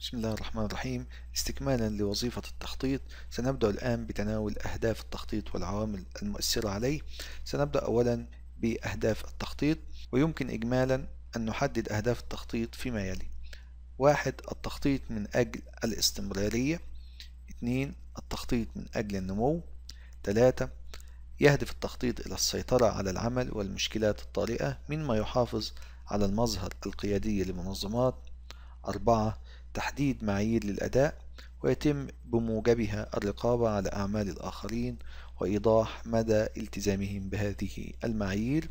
بسم الله الرحمن الرحيم استكمالا لوظيفة التخطيط سنبدأ الآن بتناول أهداف التخطيط والعوامل المؤثرة عليه سنبدأ أولا بأهداف التخطيط ويمكن إجمالا أن نحدد أهداف التخطيط فيما يلي واحد التخطيط من أجل الاستمرارية اثنين التخطيط من أجل النمو ثلاثة يهدف التخطيط إلى السيطرة على العمل والمشكلات الطارئة مما يحافظ على المظهر القيادي لمنظمات أربعة تحديد معايير للأداء ويتم بموجبها الرقابة على أعمال الآخرين وإيضاح مدى التزامهم بهذه المعايير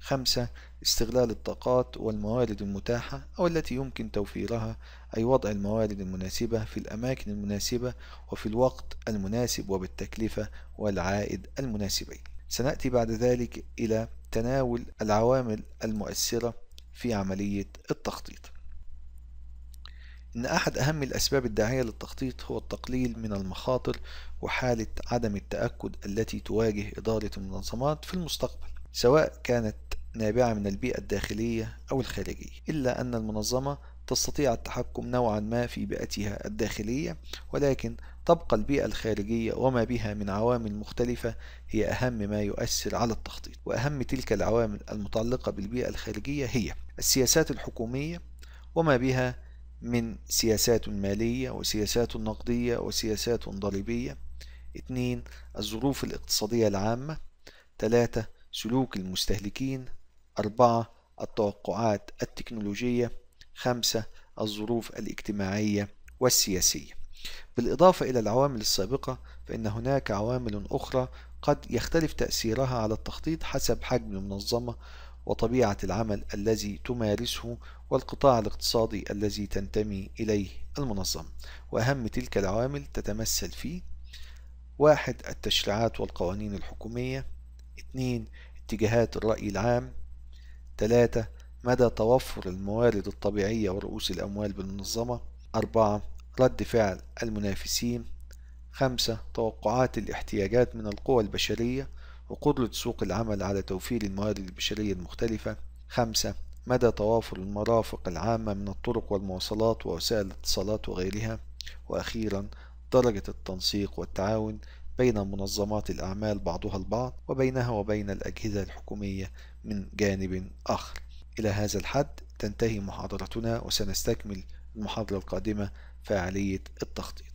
خمسة استغلال الطاقات والموارد المتاحة أو التي يمكن توفيرها أي وضع الموارد المناسبة في الأماكن المناسبة وفي الوقت المناسب وبالتكلفة والعائد المناسبين سنأتي بعد ذلك إلى تناول العوامل المؤثرة في عملية التخطيط إن أحد أهم الأسباب الداعية للتخطيط هو التقليل من المخاطر وحالة عدم التأكد التي تواجه إدارة المنظمات في المستقبل سواء كانت نابعة من البيئة الداخلية أو الخارجية إلا أن المنظمة تستطيع التحكم نوعا ما في بيئتها الداخلية ولكن تبقى البيئة الخارجية وما بها من عوامل مختلفة هي أهم ما يؤثر على التخطيط وأهم تلك العوامل المتعلقة بالبيئة الخارجية هي السياسات الحكومية وما بها من سياسات مالية وسياسات نقدية وسياسات ضريبية اثنين الظروف الاقتصادية العامة ثلاثة سلوك المستهلكين أربعة التوقعات التكنولوجية خمسة الظروف الاجتماعية والسياسية بالإضافة إلى العوامل السابقة فإن هناك عوامل أخرى قد يختلف تأثيرها على التخطيط حسب حجم المنظمة وطبيعة العمل الذي تمارسه والقطاع الاقتصادي الذي تنتمي إليه المنظمة وأهم تلك العوامل تتمثل في واحد التشريعات والقوانين الحكومية اثنين اتجاهات الرأي العام ثلاثة مدى توفر الموارد الطبيعية ورؤوس الأموال بالمنظمة أربعة رد فعل المنافسين خمسة توقعات الاحتياجات من القوى البشرية وقدرة سوق العمل على توفير الموارد البشرية المختلفة خمسة مدى توافر المرافق العامة من الطرق والمواصلات ووسائل الاتصالات وغيرها وأخيرا درجة التنسيق والتعاون بين منظمات الأعمال بعضها البعض وبينها وبين الأجهزة الحكومية من جانب آخر إلى هذا الحد تنتهي محاضرتنا وسنستكمل المحاضرة القادمة فعالية التخطيط